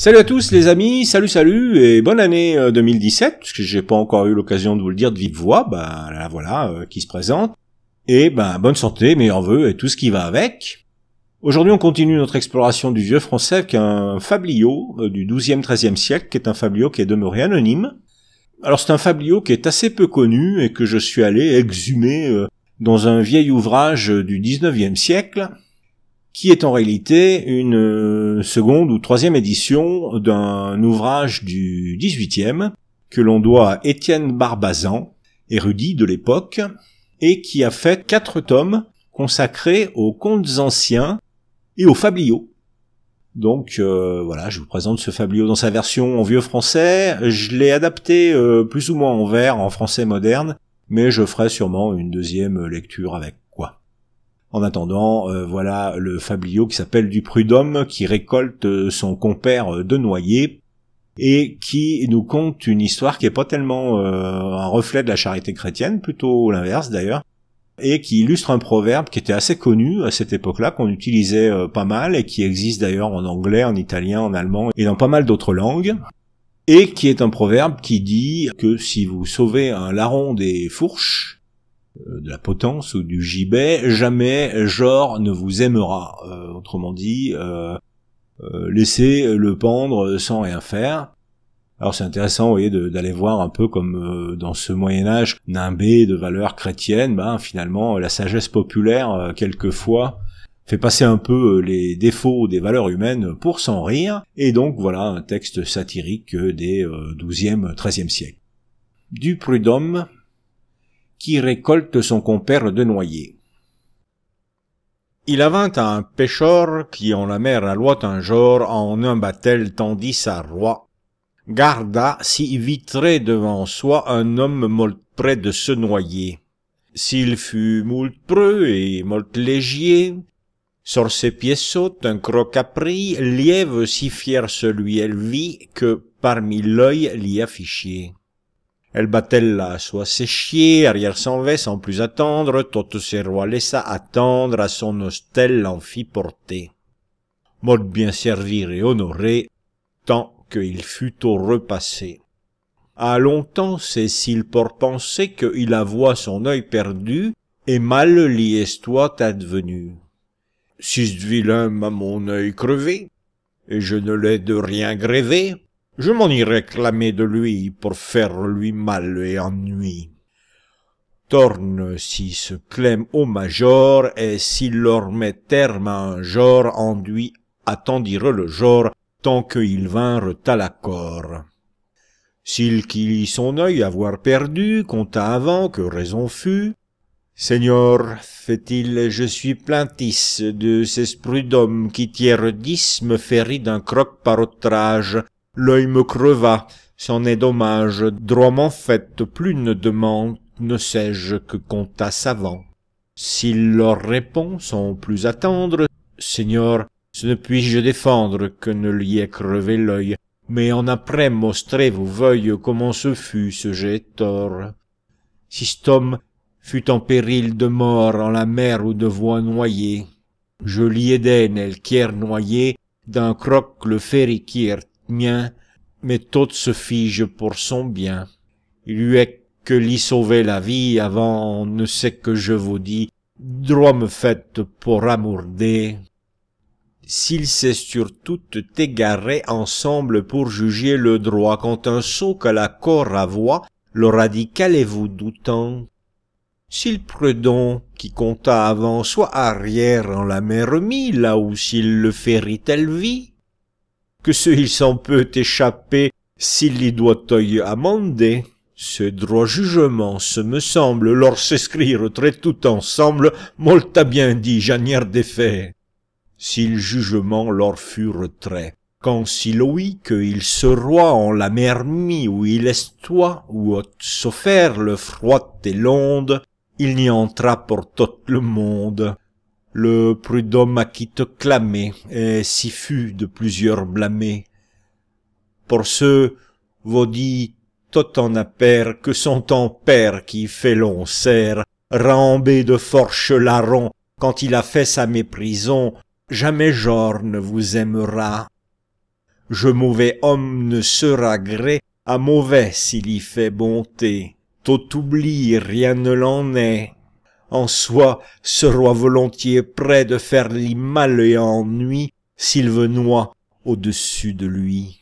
Salut à tous les amis, salut salut et bonne année 2017, euh, puisque j'ai pas encore eu l'occasion de vous le dire de vive voix, bah ben, la voilà euh, qui se présente. Et ben bonne santé, meilleurs vœux et tout ce qui va avec. Aujourd'hui on continue notre exploration du vieux français avec un fabliau euh, du 12e 13e siècle, qui est un fabliau qui est demeuré anonyme. Alors c'est un fabliau qui est assez peu connu et que je suis allé exhumer dans un vieil ouvrage du 19e siècle, qui est en réalité une euh, seconde ou troisième édition d'un ouvrage du XVIIIe que l'on doit à Étienne Barbazan, érudit de l'époque, et qui a fait quatre tomes consacrés aux contes anciens et aux fabliaux. Donc euh, voilà, je vous présente ce fabliau dans sa version en vieux français. Je l'ai adapté euh, plus ou moins en vers en français moderne, mais je ferai sûrement une deuxième lecture avec. En attendant, euh, voilà le fabliau qui s'appelle du prud'homme qui récolte euh, son compère euh, de noyer et qui nous conte une histoire qui est pas tellement un reflet de la charité chrétienne, plutôt l'inverse d'ailleurs, et qui illustre un proverbe qui était assez connu à cette époque-là, qu'on utilisait pas mal et qui existe d'ailleurs en anglais, en italien, en allemand et dans pas mal d'autres langues, et qui est un proverbe qui dit que si vous sauvez un larron des fourches, euh, de la potence ou du gibet, jamais genre ne vous aimera. Euh, autrement dit, euh, laissez le pendre sans rien faire. Alors c'est intéressant, d'aller voir un peu comme dans ce Moyen Âge nimbé de valeurs chrétiennes, ben, finalement la sagesse populaire quelquefois fait passer un peu les défauts des valeurs humaines pour s'en rire, et donc voilà un texte satirique des 12e, 13e siècle. Du prud'homme, qui récolte son compère de noyer. Il avint à un pêcheur qui en la mer alloit un jour en un battel tendit sa roi. Garda si vitré devant soi un homme molt près de se noyer. S'il fut moult preux et molt légier, sur ses pieds saute un pris, liève si fier celui elle vit que parmi l'œil l'y affichait. Elle la soit séchier, arrière sans va sans plus attendre, toutes ses rois laissa attendre, à son hostel l'en fit porter. Mode bien servir et honoré, tant qu'il fut au repassé. À longtemps s'il port penser qu'il avoit son œil perdu, et mal l'y estoit advenu. Si ce vilain m'a mon œil crevé, et je ne l'ai de rien grévé, je m'en irai clamer de lui pour faire lui mal et ennui. Torne si se clème au major, et s'il leur met terme à un genre, enduit attendirent le genre, tant qu'ils vinrent à l'accord. S'il qu'il son œil avoir perdu, compta avant que raison fut, Seigneur, fait-il, je suis plaintis de ces d'homme qui tiers dix me ferrit d'un croc par outrage, l'œil me creva, c'en est dommage, droitement fait, plus ne demande, ne sais-je que compta savant. S'il leur répond, sans plus attendre, Seigneur, ce ne puis-je défendre que ne lui ait crevé l'œil, mais en après mostrez vos veuilles, comment ce fut ce j'ai tort. Si cet homme fut en péril de mort en la mer ou de voie noyée, je l'y aidai nel noyé, d'un croc le kier mien, mais tout se fige pour son bien. Il lui est que l'y sauver la vie avant ne sait que je vous dis, droit me faites pour amourder. S'il s'est sur toutes égaré ensemble pour juger le droit, quand un sot que la corps avoit, le radical est vous doutant. S'il prudent, qui compta avant, soit arrière en la mer remis, là où s'il le ferit elle vit, que s'il s'en peut échapper s'il y doit oeil amender. Ce droit jugement, ce me semble, leur s'escrit très tout ensemble, molta bien dit Janière des faits. s'il jugement leur fut retrait, quand si que il se roi en la mer Mie où il estoie, où haute s'offert le froid et l'onde, il n'y entra pour tout le monde le prud'homme à qui te clamait, et si fut de plusieurs blâmés. Pour ceux, vaudit tot en père que son temps père qui fait long serre, rambé de forche larron, quand il a fait sa méprison, jamais genre ne vous aimera. Je mauvais homme ne sera gré à mauvais s'il y fait bonté. Tout oubli rien ne l'en est. En soi, ce roi volontiers prêt de faire mal et ennui s'il veut noie au-dessus de lui.